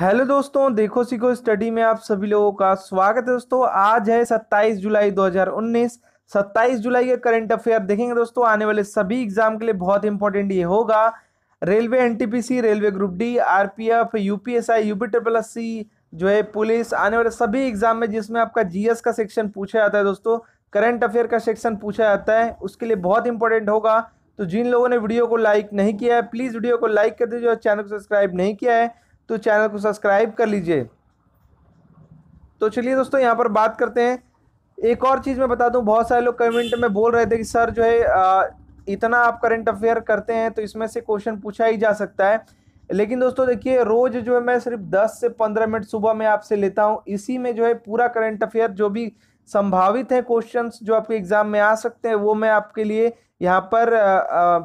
hello दोस्तों देखो सीखो स्टडी में आप सभी लोगों का स्वागत है दोस्तों आज है 27 जुलाई 2019 27 जुलाई का करंट अफेयर देखेंगे दोस्तों आने वाले सभी एग्जाम के लिए बहुत इंपॉर्टेंट ये होगा railway NTPC railway group D RPF UPSI UP triple S C जो है पुलिस आने वाले सभी एग्जाम में जिसमें आपका जी का सेक्शन पूछा जाता है दोस्तों करंट अफेयर का सेक्शन पूछा जाता है उसके लिए बहुत इंपॉर्टेंट होगा तो जिन लोगों ने वीडियो को लाइक नहीं किया है प्लीज़ वीडियो को लाइक कर दीजिए और चैनल को सब्सक्राइब नहीं किया है तो चैनल को सब्सक्राइब कर लीजिए तो चलिए दोस्तों यहाँ पर बात करते हैं एक और चीज़ मैं बता दूँ बहुत सारे लोग कमेंट में बोल रहे थे कि सर जो है आ, इतना आप करंट अफेयर करते हैं तो इसमें से क्वेश्चन पूछा ही जा सकता है लेकिन दोस्तों देखिए रोज़ जो है मैं सिर्फ 10 से 15 मिनट सुबह में आपसे लेता हूँ इसी में जो है पूरा करंट अफेयर जो भी संभावित हैं क्वेश्चंस जो आपके एग्जाम में आ सकते हैं वो मैं आपके लिए यहाँ पर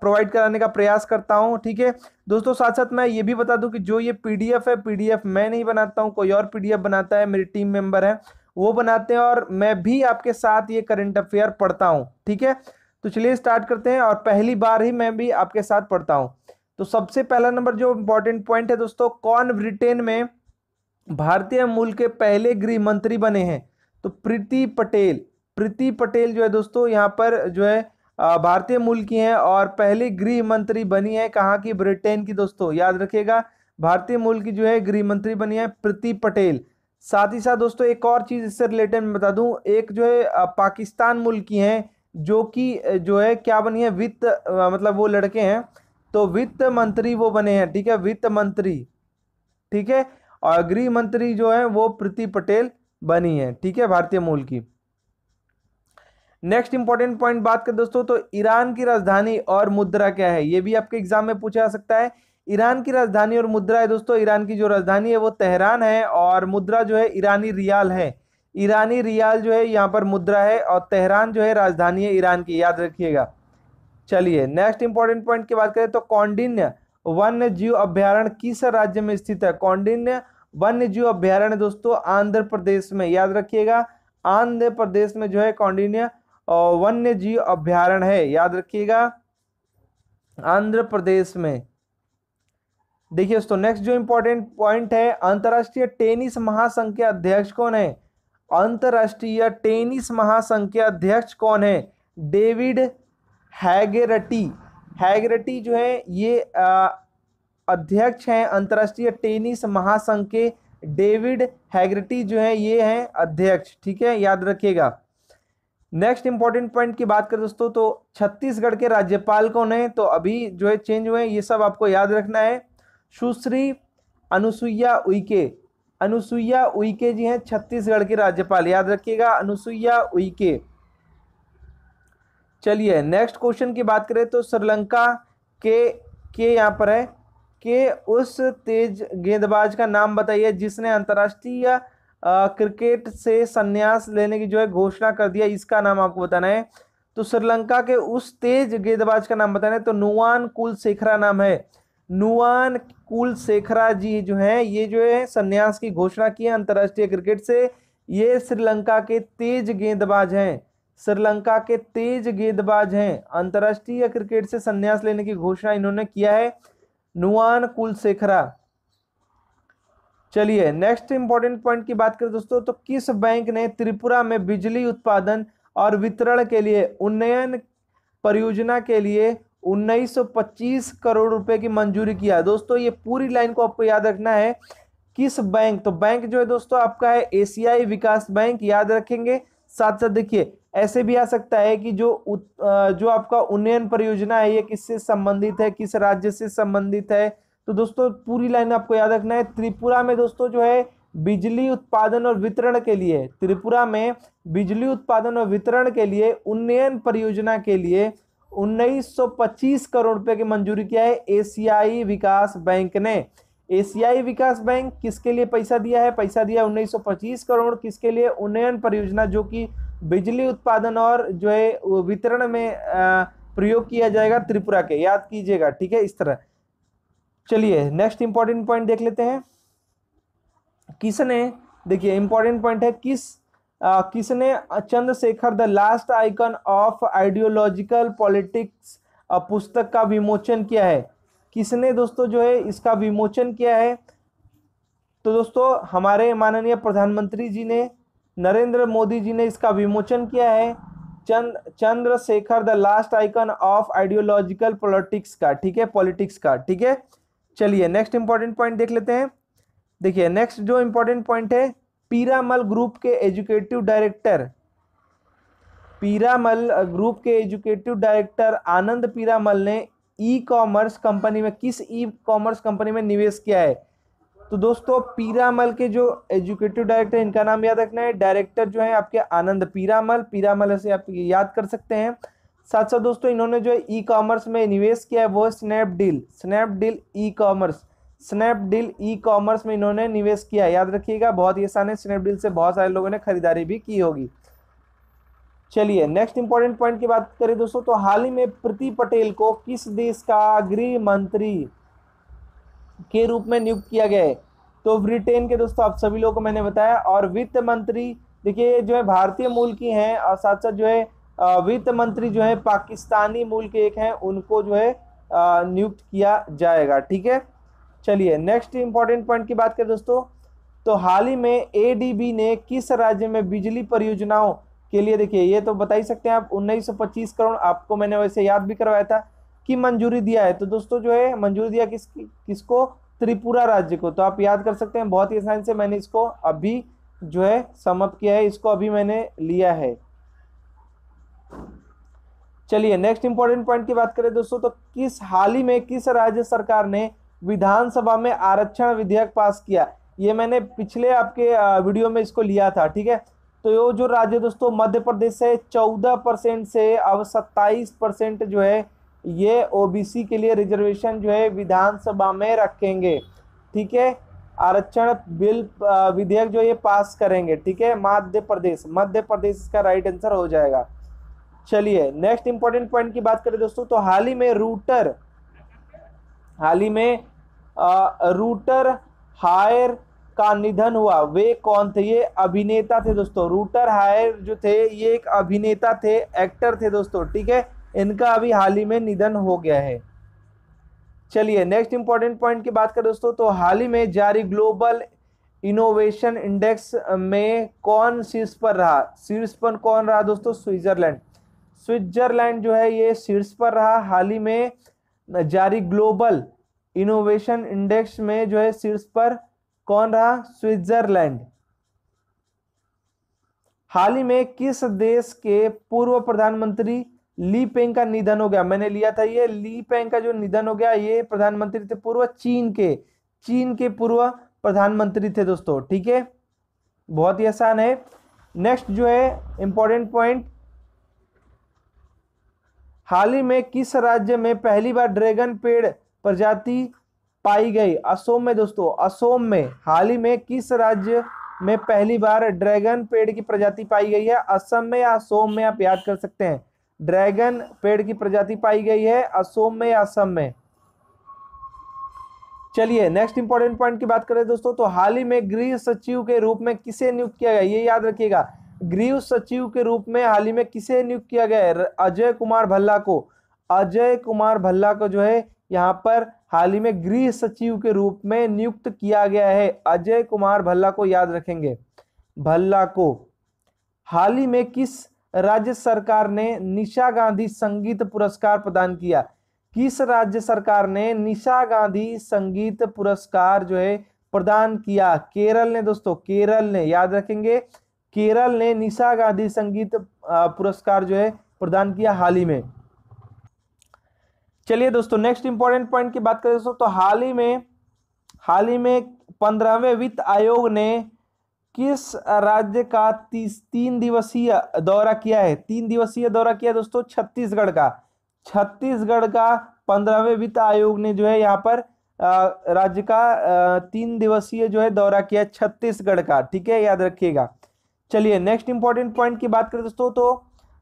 प्रोवाइड कराने का प्रयास करता हूँ ठीक है दोस्तों साथ साथ मैं ये भी बता दूँ कि जो ये पीडीएफ है पीडीएफ मैं नहीं बनाता हूँ कोई और पीडीएफ बनाता है मेरी टीम मेंबर है वो बनाते हैं और मैं भी आपके साथ ये करंट अफेयर पढ़ता हूँ ठीक है तो चलिए स्टार्ट करते हैं और पहली बार ही मैं भी आपके साथ पढ़ता हूँ तो सबसे पहला नंबर जो इम्पोर्टेंट पॉइंट है दोस्तों कौन ब्रिटेन में भारतीय मूल के पहले गृह मंत्री बने हैं तो प्रीति पटेल प्रीति पटेल जो है दोस्तों यहाँ पर जो है भारतीय मूल की हैं और पहले गृह मंत्री बनी है कहाँ की ब्रिटेन की दोस्तों याद रखिएगा भारतीय मूल की जो है गृह मंत्री बनी है प्रीति पटेल साथ ही साथ दोस्तों एक और चीज़ इससे रिलेटेड मैं बता दूं एक जो है पाकिस्तान मूल की हैं जो कि जो है क्या बनी है वित्त मतलब वो लड़के हैं तो वित्त मंत्री वो बने हैं ठीक है वित्त मंत्री ठीक है और गृह मंत्री जो है वो प्रीति पटेल बनी है ठीक है भारतीय मूल की नेक्स्ट इंपॉर्टेंट पॉइंट बात कर दोस्तों तो ईरान की राजधानी और मुद्रा क्या है ये भी आपके एग्जाम में पूछा जा सकता है ईरान की राजधानी और मुद्रा है दोस्तों ईरान की जो राजधानी है वो तेहरान है और मुद्रा जो है ईरानी रियाल है ईरानी रियाल जो है यहाँ पर मुद्रा है और तेहरान जो है राजधानी है ईरान की याद रखिएगा चलिए नेक्स्ट इंपॉर्टेंट पॉइंट की बात करें तो कौंडिन्य वन्य जीव अभ्यारण किस राज्य में स्थित है कौंडिन्य वन्य जीव अभ्यारण्य दोस्तों आंध्र प्रदेश में याद रखिएगा आंध्र प्रदेश में जो है कौंडिन्य वन्य जीव अभ्यारण्य है याद रखिएगा आंध्र प्रदेश में देखिए दोस्तों नेक्स्ट जो इंपॉर्टेंट पॉइंट है अंतर्राष्ट्रीय टेनिस महासंघ के अध्यक्ष कौन है अंतर्राष्ट्रीय टेनिस महासंघ के अध्यक्ष कौन है डेविड हैगेरटी हैगरटी जो है ये अध्यक्ष हैं अंतर्राष्ट्रीय टेनिस महासंघ के डेविड हैगरिटी जो है ये हैं अध्यक्ष ठीक है याद रखिएगा नेक्स्ट इंपॉर्टेंट पॉइंट की बात करें दोस्तों तो छत्तीसगढ़ के राज्यपाल कौन है तो अभी जो है चेंज हुए हैं ये सब आपको याद रखना है सुश्री अनुसुईया उइके अनुसुईया उइके जी हैं छत्तीसगढ़ के राज्यपाल याद रखिएगा अनुसुईया उइके चलिए नेक्स्ट क्वेश्चन की बात करें तो श्रीलंका के के यहाँ पर है के उस तेज गेंदबाज का नाम बताइए जिसने अंतर्राष्ट्रीय क्रिकेट से संन्यास लेने की जो है घोषणा कर दिया इसका नाम आपको बताना है तो श्रीलंका के उस तेज गेंदबाज का नाम बताना है तो नुआन कुल शेखरा नाम है नुआन कुल शेखरा जी जो है ये जो है संन्यास की घोषणा की है अंतर्राष्ट्रीय क्रिकेट से ये श्रीलंका के तेज गेंदबाज हैं श्रीलंका के तेज गेंदबाज हैं अंतर्राष्ट्रीय क्रिकेट से संन्यास लेने की घोषणा इन्होंने किया है नुआन कुलशेखरा चलिए नेक्स्ट इंपॉर्टेंट पॉइंट की बात करें दोस्तों तो किस बैंक ने त्रिपुरा में बिजली उत्पादन और वितरण के लिए उन्नयन परियोजना के लिए 1925 करोड़ रुपए की मंजूरी किया दोस्तों ये पूरी लाइन को आपको याद रखना है किस बैंक तो बैंक जो है दोस्तों आपका है एशियाई विकास बैंक याद रखेंगे साथ साथ देखिए ऐसे भी आ सकता है कि जो उत, जो आपका उन्नयन परियोजना है ये किससे संबंधित है किस राज्य से संबंधित है तो दोस्तों पूरी लाइन आपको याद रखना है त्रिपुरा में दोस्तों जो है बिजली उत्पादन और वितरण के लिए त्रिपुरा में बिजली उत्पादन और वितरण के लिए उन्नयन परियोजना के लिए 1925 करोड़ रुपए की मंजूरी किया है एशियाई विकास बैंक ने एशियाई विकास बैंक किसके लिए पैसा दिया है पैसा दिया 1925 करोड़ किसके लिए उन्नयन परियोजना जो कि बिजली उत्पादन और जो है वितरण में प्रयोग किया जाएगा त्रिपुरा के याद कीजिएगा ठीक है इस तरह चलिए नेक्स्ट इंपॉर्टेंट पॉइंट देख लेते हैं किसने देखिए इंपॉर्टेंट पॉइंट है किस आ, किसने Chandrashekhar the last icon of ideological politics पुस्तक का विमोचन किया है किसने दोस्तों जो है इसका विमोचन किया है तो दोस्तों हमारे माननीय प्रधानमंत्री जी ने नरेंद्र मोदी जी ने इसका विमोचन किया है चंद Chandrashekhar the last icon of ideological politics का ठीक है पॉलिटिक्स का ठीक है चलिए नेक्स्ट इंपॉर्टेंट पॉइंट देख लेते हैं देखिए नेक्स्ट जो इंपॉर्टेंट पॉइंट है पीरामल ग्रुप के एजुकेटिव डायरेक्टर पीरामल ग्रुप के एजुकेटिव डायरेक्टर आनंद पीरामल ने ई कॉमर्स कंपनी में किस ई कॉमर्स कंपनी में निवेश किया है तो दोस्तों पीरामल के जो एजुकेटिव डायरेक्टर इनका नाम याद रखना है डायरेक्टर जो है आपके आनंद पीरामल पीरामल से आप याद कर सकते हैं साथ साथ दोस्तों इन्होंने जो ई कॉमर्स में निवेश किया है वो Snapdeal Snapdeal e commerce Snapdeal e commerce में इन्होंने निवेश किया याद रखिएगा बहुत ही आसान है स्नैपडील से बहुत सारे लोगों ने खरीदारी भी की होगी चलिए नेक्स्ट इंपॉर्टेंट पॉइंट की बात करें दोस्तों तो हाल ही में प्रीति पटेल को किस देश का गृह मंत्री के रूप में नियुक्त किया गया है तो ब्रिटेन के दोस्तों आप सभी लोगों को मैंने बताया और वित्त मंत्री देखिए जो है भारतीय मूल की हैं और साथ साथ जो है वित्त मंत्री जो है पाकिस्तानी मूल के एक हैं उनको जो है नियुक्त किया जाएगा ठीक है चलिए नेक्स्ट इंपॉर्टेंट पॉइंट की बात करें दोस्तों तो हाल ही में एडीबी ने किस राज्य में बिजली परियोजनाओं के लिए देखिए ये तो बता ही सकते हैं आप 1925 करोड़ आपको मैंने वैसे याद भी करवाया था कि मंजूरी दिया है तो दोस्तों जो है मंजूरी दिया किस किसको त्रिपुरा राज्य को तो आप याद कर सकते हैं बहुत ही आसानी से मैंने इसको अभी जो है समप किया है इसको अभी मैंने लिया है चलिए नेक्स्ट इंपॉर्टेंट पॉइंट की बात करें दोस्तों तो किस हाल ही में किस राज्य सरकार ने विधानसभा में आरक्षण विधेयक पास किया ये मैंने पिछले आपके वीडियो में इसको लिया था ठीक है तो यो जो राज्य दोस्तों मध्य प्रदेश है चौदह परसेंट से अब सत्ताईस परसेंट जो है ये ओबीसी के लिए रिजर्वेशन जो है विधानसभा में रखेंगे ठीक है आरक्षण बिल विधेयक जो ये पास करेंगे ठीक है मध्य प्रदेश मध्य प्रदेश इसका राइट आंसर हो जाएगा चलिए नेक्स्ट इंपॉर्टेंट पॉइंट की बात करें दोस्तों तो हाल ही में रूटर हाल ही में आ, रूटर हायर का निधन हुआ वे कौन थे ये अभिनेता थे दोस्तों रूटर हायर जो थे ये एक अभिनेता थे एक्टर थे दोस्तों ठीक है इनका अभी हाल ही में निधन हो गया है चलिए नेक्स्ट इंपॉर्टेंट पॉइंट की बात करें दोस्तों तो हाल ही में जारी ग्लोबल इनोवेशन इंडेक्स में कौन शीर्ष पर रहा शीर्ष पर कौन रहा दोस्तों स्विट्जरलैंड स्विट्जरलैंड जो है ये शीर्ष पर रहा हाल ही में जारी ग्लोबल इनोवेशन इंडेक्स में जो है शीर्ष पर कौन रहा स्विट्जरलैंड हाल ही में किस देश के पूर्व प्रधानमंत्री ली पेंग का निधन हो गया मैंने लिया था ये ली पेंग का जो निधन हो गया ये प्रधानमंत्री थे पूर्व चीन के चीन के पूर्व प्रधानमंत्री थे दोस्तों ठीक है बहुत ही आसान है नेक्स्ट जो है इंपॉर्टेंट पॉइंट हाल ही में किस राज्य में पहली बार ड्रैगन पेड़ प्रजाति पाई गई असोम में दोस्तों असोम में हाल ही में किस राज्य में पहली बार ड्रैगन पेड़ की प्रजाति पाई गई है असम में या असोम में आप याद कर सकते हैं ड्रैगन पेड़ की प्रजाति पाई गई है असोम में या असम में चलिए नेक्स्ट इंपॉर्टेंट पॉइंट की बात करें दोस्तों तो हाल ही में गृह सचिव के रूप में किसे नियुक्त किया गया ये याद रखिएगा गृह सचिव के रूप में हाल ही में किसे नियुक्त किया गया है अजय कुमार भल्ला को अजय कुमार भल्ला को जो है यहाँ पर हाल ही में गृह सचिव के रूप में नियुक्त किया गया है अजय कुमार भल्ला को याद रखेंगे भल्ला को हाल ही में किस राज्य सरकार ने निशा गांधी संगीत पुरस्कार प्रदान किया किस राज्य सरकार ने निशा गांधी संगीत पुरस्कार जो है प्रदान किया केरल ने दोस्तों केरल ने याद रखेंगे केरल ने निशा गांधी संगीत पुरस्कार जो है प्रदान किया हाल ही में चलिए दोस्तों नेक्स्ट इंपॉर्टेंट पॉइंट की बात करें दोस्तों तो हाल ही में हाल ही में पंद्रहवें वित्त आयोग ने किस राज्य का तीस तीन दिवसीय दौरा किया है तीन दिवसीय दौरा किया दोस्तों छत्तीसगढ़ का छत्तीसगढ़ का पंद्रहवें वित्त आयोग ने जो है यहाँ पर राज्य का तीन दिवसीय जो है दौरा किया छत्तीसगढ़ का ठीक है याद रखिएगा चलिए नेक्स्ट इंपॉर्टेंट पॉइंट की बात करें दोस्तों तो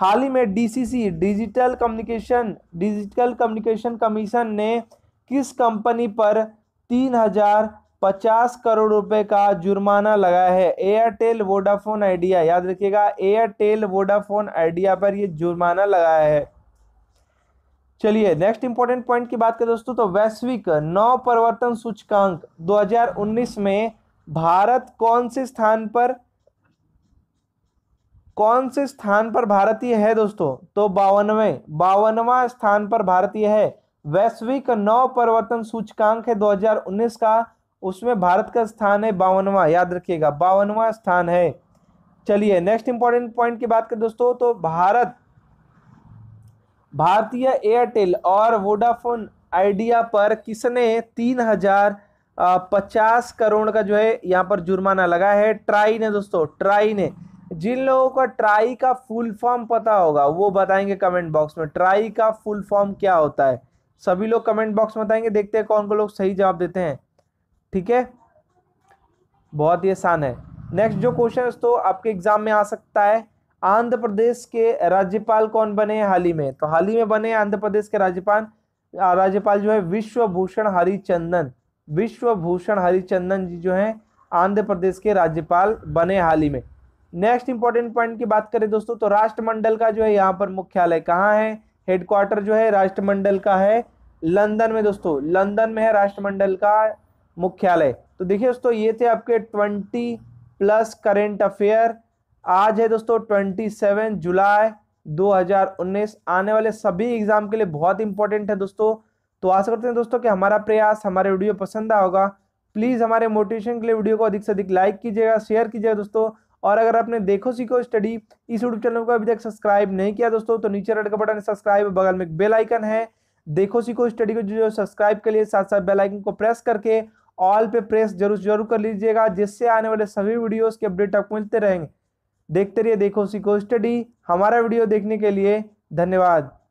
हाल ही में DCC digital communication digital communication commission ने किस कंपनी पर तीन हजार पचास करोड़ रुपए का जुर्माना लगाया है एयरटेल वोडाफोन आइडिया याद रखिएगा एयरटेल वोडाफोन आइडिया पर यह जुर्माना लगाया है चलिए नेक्स्ट इंपॉर्टेंट पॉइंट की बात करें दोस्तों तो वैश्विक नौ परिवर्तन सूचकांक 2019 में भारत कौन से स्थान पर कौन से स्थान पर भारतीय है दोस्तों तो बावनवे बावनवा स्थान पर भारतीय है वैश्विक नव परिवर्तन सूचकांक है 2019 का उसमें भारत का स्थान है बावनवा याद रखिएगा बावनवा स्थान है चलिए नेक्स्ट इंपॉर्टेंट पॉइंट की बात करें दोस्तों तो भारत भारतीय एयरटेल और वोडाफोन आइडिया पर किसने तीन हजार पचास करोड़ का जो है यहाँ पर जुर्माना लगा है ट्राई ने दोस्तों ट्राई ने जिन लोगों को ट्राई का फुल फॉर्म पता होगा वो बताएंगे कमेंट बॉक्स में ट्राई का फुल फॉर्म क्या होता है सभी लोग कमेंट बॉक्स में बताएंगे देखते हैं कौन को लोग सही जवाब देते हैं ठीक है बहुत ही आसान है नेक्स्ट जो क्वेश्चन तो आपके एग्जाम में आ सकता है आंध्र प्रदेश के राज्यपाल कौन बने हैं हाल ही में तो हाल ही में बने आंध्र प्रदेश के राज्यपाल राज्यपाल जो है विश्वभूषण हरिचंदन विश्वभूषण हरिचंदन जी जो हैं आंध्र प्रदेश के राज्यपाल बने हाल ही में नेक्स्ट इंपॉर्टेंट पॉइंट की बात करें दोस्तों तो राष्ट्रमंडल का जो है यहाँ पर मुख्यालय कहाँ है हेडक्वार्टर जो है राष्ट्रमंडल का है लंदन में दोस्तों लंदन में है राष्ट्रमंडल का मुख्यालय तो देखिए दोस्तों ये थे आपके ट्वेंटी प्लस करेंट अफेयर आज है दोस्तों ट्वेंटी सेवन जुलाई 2019 आने वाले सभी एग्जाम के लिए बहुत इंपॉर्टेंट है दोस्तों तो आशा करते हैं दोस्तों कि हमारा प्रयास हमारे वीडियो पसंद आ होगा प्लीज़ हमारे मोटिवेशन के लिए वीडियो को अधिक से अधिक लाइक कीजिएगा शेयर कीजिएगा दोस्तों और अगर आपने देखो सीखो स्टडी इस यूट्यूब चैनल को अभी तक सब्सक्राइब नहीं किया दोस्तों तो नीचे रेड का बटन सब्सक्राइब बगल में बेल आइकन है देखो सीखो स्टडी को जो सब्सक्राइब के लिए साथ साथ बेल आइकन को प्रेस करके ऑल पे प्रेस जरूर जरूर कर लीजिएगा जिससे आने वाले सभी वीडियोज के अपडेट आपको मिलते रहेंगे देखते रहिए देखो सीखो स्टडी हमारा वीडियो देखने के लिए धन्यवाद